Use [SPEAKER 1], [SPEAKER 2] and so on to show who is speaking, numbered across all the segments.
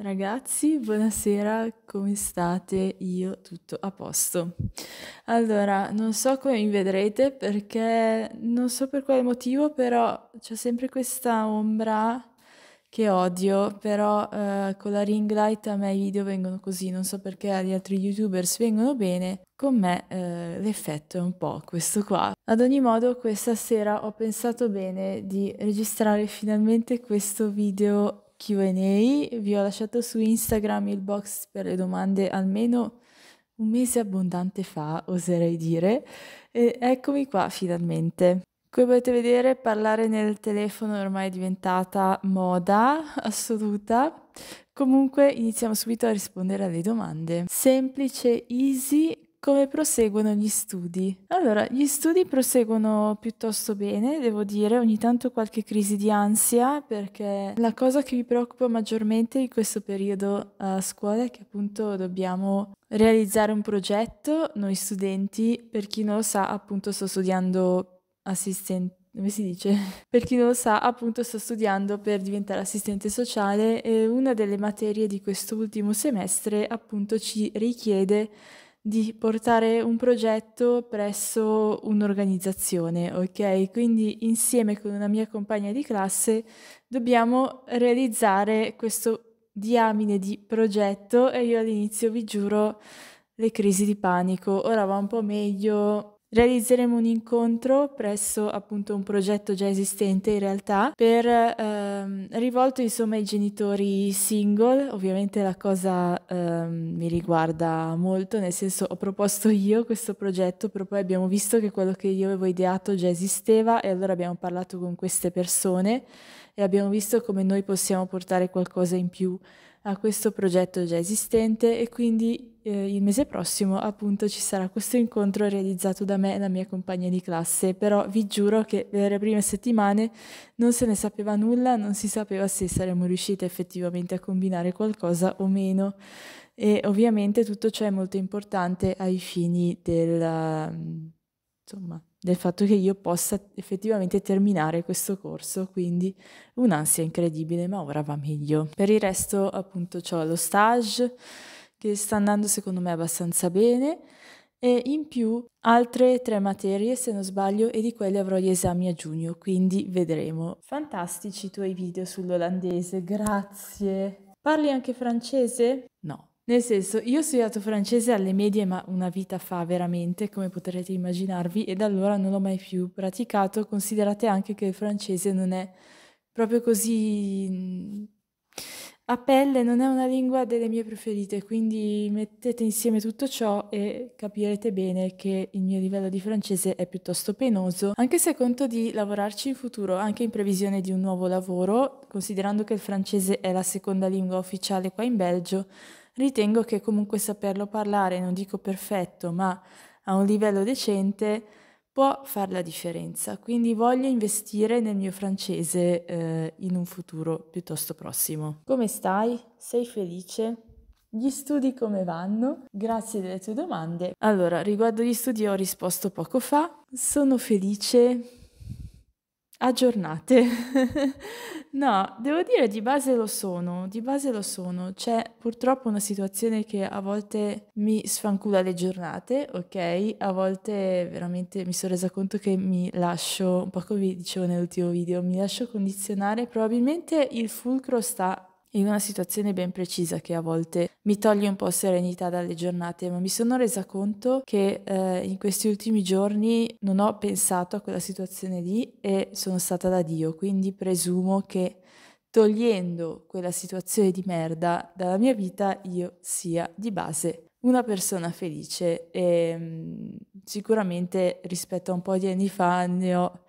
[SPEAKER 1] Ragazzi, buonasera, come state? Io tutto a posto. Allora, non so come mi vedrete perché non so per quale motivo, però c'è sempre questa ombra che odio, però eh, con la ring light a me i video vengono così, non so perché agli altri youtubers vengono bene, con me eh, l'effetto è un po' questo qua. Ad ogni modo questa sera ho pensato bene di registrare finalmente questo video QA, vi ho lasciato su Instagram il box per le domande almeno un mese abbondante fa, oserei dire, e eccomi qua finalmente. Come potete vedere, parlare nel telefono è ormai diventata moda assoluta. Comunque iniziamo subito a rispondere alle domande. Semplice, easy, come proseguono gli studi? Allora, gli studi proseguono piuttosto bene, devo dire, ogni tanto qualche crisi di ansia perché la cosa che mi preoccupa maggiormente in questo periodo a scuola è che appunto dobbiamo realizzare un progetto, noi studenti, per chi non lo sa, appunto sto studiando assistente come si dice? per chi non lo sa, appunto sto studiando per diventare assistente sociale e una delle materie di quest'ultimo semestre appunto ci richiede di portare un progetto presso un'organizzazione, ok? Quindi insieme con una mia compagna di classe dobbiamo realizzare questo diamine di progetto e io all'inizio vi giuro le crisi di panico, ora va un po' meglio, Realizzeremo un incontro presso appunto un progetto già esistente in realtà per ehm, rivolto insomma ai genitori single, ovviamente la cosa ehm, mi riguarda molto, nel senso ho proposto io questo progetto, però poi abbiamo visto che quello che io avevo ideato già esisteva e allora abbiamo parlato con queste persone e abbiamo visto come noi possiamo portare qualcosa in più a questo progetto già esistente e quindi eh, il mese prossimo appunto ci sarà questo incontro realizzato da me e la mia compagna di classe, però vi giuro che per le prime settimane non se ne sapeva nulla, non si sapeva se saremmo riusciti effettivamente a combinare qualcosa o meno e ovviamente tutto ciò è molto importante ai fini del, mm, insomma, del fatto che io possa effettivamente terminare questo corso, quindi un'ansia incredibile, ma ora va meglio. Per il resto appunto ho lo stage che sta andando secondo me abbastanza bene e in più altre tre materie se non sbaglio e di quelle avrò gli esami a giugno, quindi vedremo. Fantastici i tuoi video sull'olandese, grazie. Parli anche francese? No. Nel senso, io ho studiato francese alle medie, ma una vita fa veramente, come potrete immaginarvi, e da allora non l'ho mai più praticato. Considerate anche che il francese non è proprio così mm, a pelle, non è una lingua delle mie preferite, quindi mettete insieme tutto ciò e capirete bene che il mio livello di francese è piuttosto penoso, anche se conto di lavorarci in futuro, anche in previsione di un nuovo lavoro, considerando che il francese è la seconda lingua ufficiale qua in Belgio ritengo che comunque saperlo parlare, non dico perfetto, ma a un livello decente, può fare la differenza. Quindi voglio investire nel mio francese eh, in un futuro piuttosto prossimo. Come stai? Sei felice? Gli studi come vanno? Grazie delle tue domande. Allora, riguardo gli studi ho risposto poco fa. Sono felice, Aggiornate. no, devo dire di base lo sono, di base lo sono. C'è purtroppo una situazione che a volte mi sfancula le giornate, ok? A volte veramente mi sono resa conto che mi lascio, un po' come vi dicevo nell'ultimo video, mi lascio condizionare. Probabilmente il fulcro sta in una situazione ben precisa che a volte mi toglie un po' serenità dalle giornate, ma mi sono resa conto che eh, in questi ultimi giorni non ho pensato a quella situazione lì e sono stata da Dio, quindi presumo che togliendo quella situazione di merda dalla mia vita io sia di base una persona felice e mh, mm, sicuramente rispetto a un po' di anni fa ne ho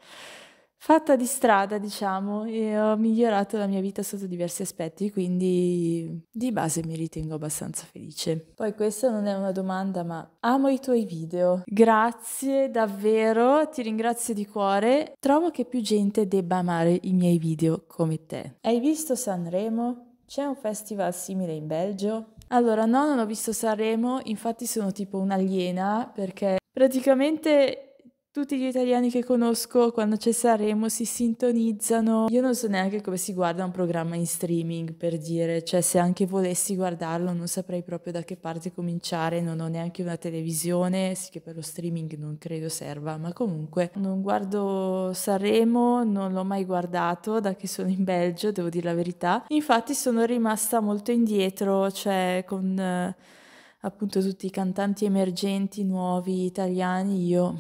[SPEAKER 1] fatta di strada, diciamo, e ho migliorato la mia vita sotto diversi aspetti, quindi di base mi ritengo abbastanza felice. Poi questa non è una domanda, ma amo i tuoi video. Grazie davvero, ti ringrazio di cuore. Trovo che più gente debba amare i miei video come te. Hai visto Sanremo? C'è un festival simile in Belgio? Allora, no, non ho visto Sanremo, infatti sono tipo un'aliena perché praticamente tutti gli italiani che conosco quando c'è Sanremo si sintonizzano. Io non so neanche come si guarda un programma in streaming per dire, cioè se anche volessi guardarlo non saprei proprio da che parte cominciare, non ho neanche una televisione, sì che per lo streaming non credo serva, ma comunque non guardo Sanremo, non l'ho mai guardato da che sono in Belgio, devo dire la verità. Infatti sono rimasta molto indietro, cioè con eh, appunto tutti i cantanti emergenti, nuovi, italiani, io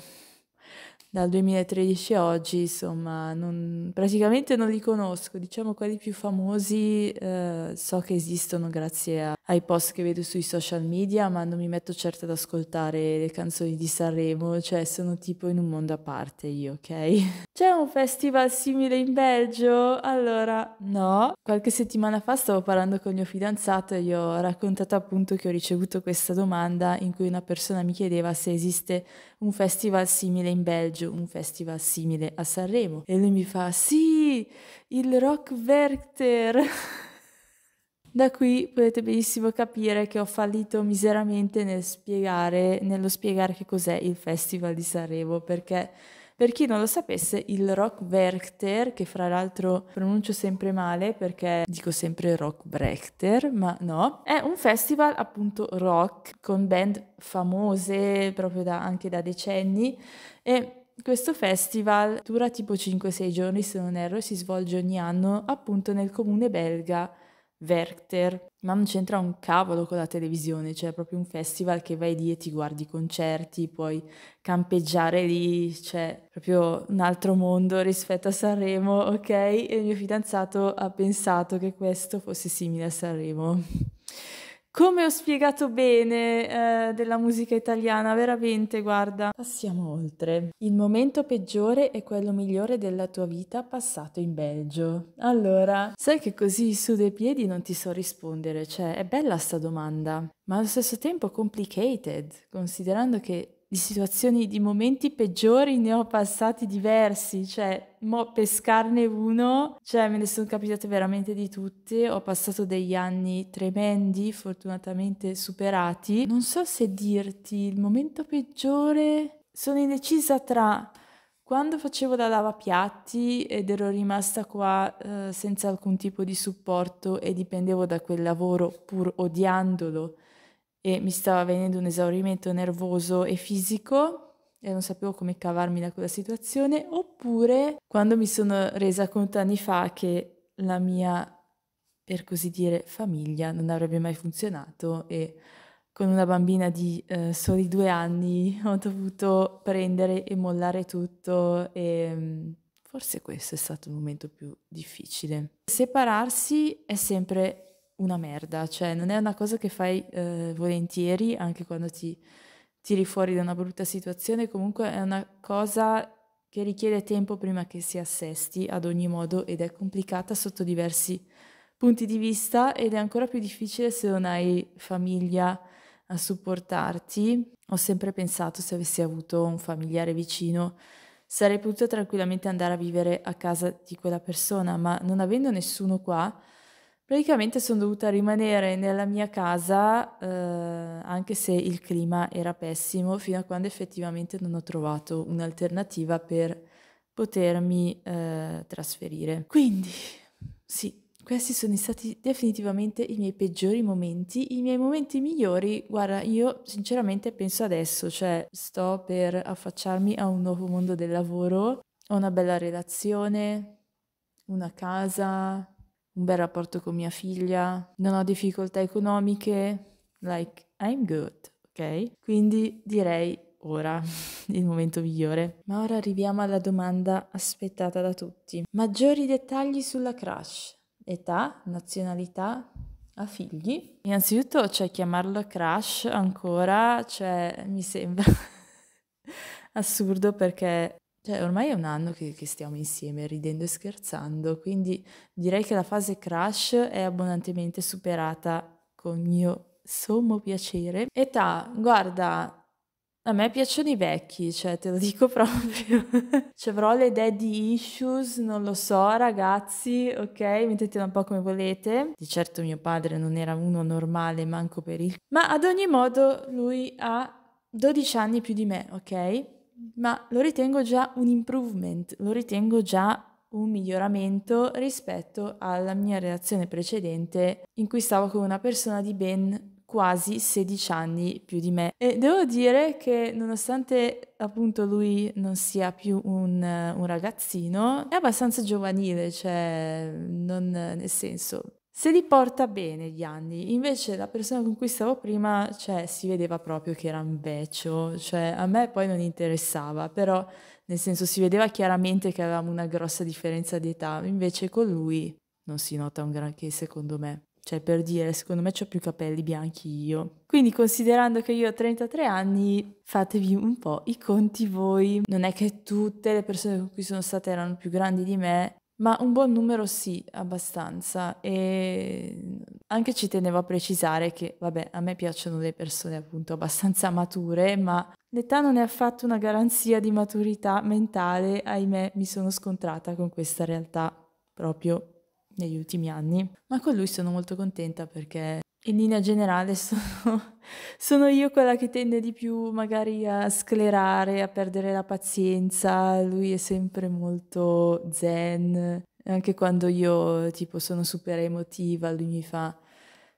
[SPEAKER 1] dal 2013 a oggi, insomma, non, praticamente non li conosco. Diciamo quelli più famosi eh, so che esistono grazie a, ai post che vedo sui social media, ma non mi metto certo ad ascoltare le canzoni di Sanremo, cioè sono tipo in un mondo a parte io, ok? C'è un festival simile in Belgio? Allora, no. Qualche settimana fa stavo parlando con il mio fidanzato e gli ho raccontato appunto che ho ricevuto questa domanda in cui una persona mi chiedeva se esiste un festival simile in Belgio maggio un festival simile a Sanremo. E lui mi fa, sì, il Rock Werchter. Da qui potete benissimo capire che ho fallito miseramente nel spiegare, nello spiegare che cos'è il Festival di Sanremo, perché per chi non lo sapesse, il Rock Werchter, che fra l'altro pronuncio sempre male perché dico sempre Rock Brechter, ma no, è un festival appunto rock con band famose proprio da, anche da decenni e questo festival dura tipo 5-6 giorni se non erro e si svolge ogni anno appunto nel comune belga Werchter, ma non c'entra un cavolo con la televisione, cioè è proprio un festival che vai lì e ti guardi i concerti, puoi campeggiare lì, cioè proprio un altro mondo rispetto a Sanremo, ok? E il mio fidanzato ha pensato che questo fosse simile a Sanremo come ho spiegato bene eh, della musica italiana, veramente, guarda. Passiamo oltre. Il momento peggiore e quello migliore della tua vita passato in Belgio. Allora, sai che così su dei piedi non ti so rispondere, cioè è bella sta domanda, ma allo stesso tempo complicated, considerando che di situazioni, di momenti peggiori ne ho passati diversi, cioè mo pescarne uno, cioè me ne sono capitate veramente di tutte, ho passato degli anni tremendi, fortunatamente superati. Non so se dirti il momento peggiore, sono indecisa tra quando facevo da lavapiatti ed ero rimasta qua eh, senza alcun tipo di supporto e dipendevo da quel lavoro pur odiandolo e mi stava venendo un esaurimento nervoso e fisico e non sapevo come cavarmi da quella situazione, oppure quando mi sono resa conto anni fa che la mia, per così dire, famiglia non avrebbe mai funzionato e con una bambina di eh, soli due anni ho dovuto prendere e mollare tutto e mm, forse questo è stato il momento più difficile. Separarsi è sempre una merda, cioè non è una cosa che fai eh, volentieri anche quando ti tiri fuori da una brutta situazione, comunque è una cosa che richiede tempo prima che si assesti ad ogni modo ed è complicata sotto diversi punti di vista ed è ancora più difficile se non hai famiglia a supportarti. Ho sempre pensato se avessi avuto un familiare vicino sarei potuta tranquillamente andare a vivere a casa di quella persona, ma non avendo nessuno qua Praticamente sono dovuta rimanere nella mia casa, eh, anche se il clima era pessimo, fino a quando effettivamente non ho trovato un'alternativa per potermi eh, trasferire. Quindi, sì, questi sono stati definitivamente i miei peggiori momenti. I miei momenti migliori, guarda, io sinceramente penso adesso, cioè sto per affacciarmi a un nuovo mondo del lavoro, ho una bella relazione, una casa, un bel rapporto con mia figlia, non ho difficoltà economiche, like I'm good, ok? Quindi direi ora il momento migliore. Ma ora arriviamo alla domanda aspettata da tutti. Maggiori dettagli sulla crush. Età, nazionalità, ha figli? Innanzitutto, cioè chiamarlo crush ancora, cioè mi sembra assurdo perché cioè, ormai è un anno che, che, stiamo insieme, ridendo e scherzando, quindi direi che la fase crush è abbondantemente superata con mio sommo piacere. Età, guarda, a me piacciono i vecchi, cioè te lo dico proprio. Ci cioè, avrò le daddy issues, non lo so ragazzi, ok? Mettetela un po' come volete. Di certo mio padre non era uno normale, manco per il... Ma ad ogni modo lui ha 12 anni più di me, ok? ma lo ritengo già un improvement, lo ritengo già un miglioramento rispetto alla mia relazione precedente in cui stavo con una persona di ben quasi 16 anni più di me. E devo dire che nonostante appunto lui non sia più un, un ragazzino, è abbastanza giovanile, cioè non nel senso se li porta bene gli anni, invece la persona con cui stavo prima, cioè, si vedeva proprio che era un vecchio, cioè, a me poi non interessava, però nel senso si vedeva chiaramente che avevamo una grossa differenza di età, invece con lui non si nota un granché secondo me. Cioè, per dire, secondo me ho più capelli bianchi io. Quindi, considerando che io ho 33 anni, fatevi un po' i conti voi. Non è che tutte le persone con cui sono state erano più grandi di me ma un buon numero sì, abbastanza. E anche ci tenevo a precisare che, vabbè, a me piacciono le persone appunto abbastanza mature, ma l'età non è affatto una garanzia di maturità mentale, ahimè, mi sono scontrata con questa realtà proprio negli ultimi anni. Ma con lui sono molto contenta perché in linea generale sono, sono, io quella che tende di più magari a sclerare, a perdere la pazienza, lui è sempre molto zen, anche quando io tipo sono super emotiva, lui mi fa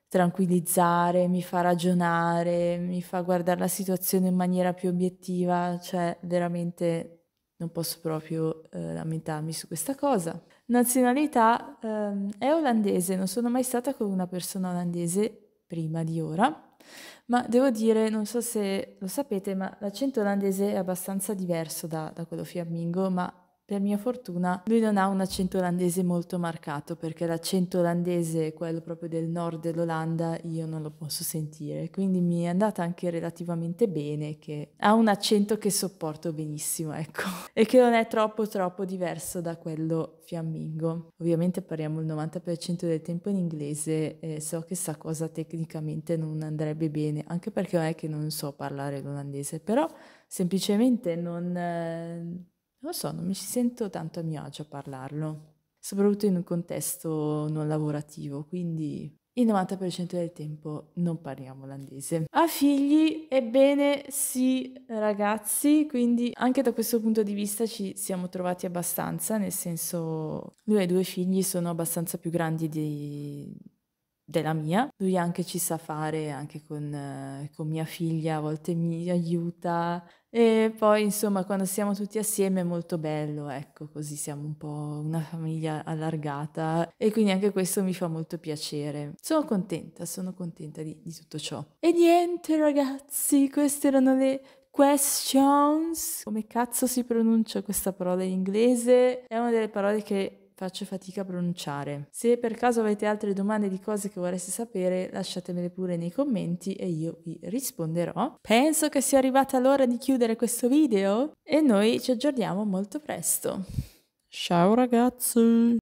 [SPEAKER 1] tranquillizzare, mi fa ragionare, mi fa guardare la situazione in maniera più obiettiva, cioè veramente non posso proprio eh, lamentarmi su questa cosa. Nazionalità ehm, è olandese, non sono mai stata con una persona olandese prima di ora, ma devo dire, non so se lo sapete, ma l'accento olandese è abbastanza diverso da, da quello fiammingo, ma per mia fortuna lui non ha un accento olandese molto marcato perché l'accento olandese, quello proprio del nord dell'Olanda, io non lo posso sentire. Quindi mi è andata anche relativamente bene che ha un accento che sopporto benissimo, ecco, e che non è troppo troppo diverso da quello fiammingo. Ovviamente parliamo il 90% del tempo in inglese e so che sta cosa tecnicamente non andrebbe bene, anche perché non è che non so parlare l'olandese, però semplicemente non... Eh, non lo so, non mi ci sento tanto a mio agio a parlarlo, soprattutto in un contesto non lavorativo, quindi il 90% del tempo non parliamo olandese. Ha figli? Ebbene sì, ragazzi, quindi anche da questo punto di vista ci siamo trovati abbastanza, nel senso lui e due figli sono abbastanza più grandi di, della mia. Lui anche ci sa fare, anche con, con mia figlia, a volte mi aiuta, e poi, insomma, quando siamo tutti assieme è molto bello, ecco, così siamo un po' una famiglia allargata e quindi anche questo mi fa molto piacere. Sono contenta, sono contenta di, di tutto ciò. E niente ragazzi, queste erano le questions. Come cazzo si pronuncia questa parola in inglese? È una delle parole che faccio fatica a pronunciare. Se per caso avete altre domande di cose che vorreste sapere, lasciatemele pure nei commenti e io vi risponderò. Penso che sia arrivata l'ora di chiudere questo video e noi ci aggiorniamo molto presto. Ciao ragazzi!